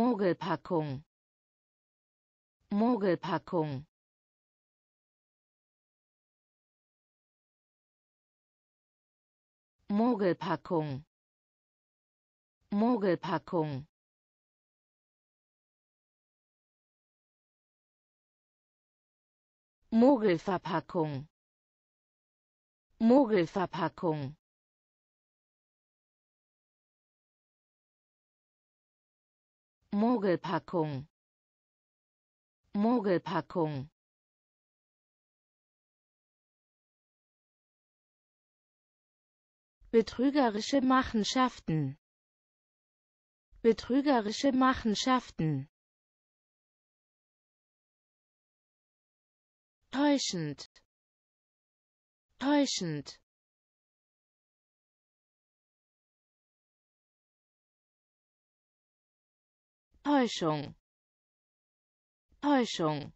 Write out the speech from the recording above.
Mogelpackung Mogelpackung Mogelpackung Mogelpackung Mogelverpackung Mogelverpackung Mogelpackung Mogelpackung Betrügerische Machenschaften Betrügerische Machenschaften Täuschend Täuschend 骗术。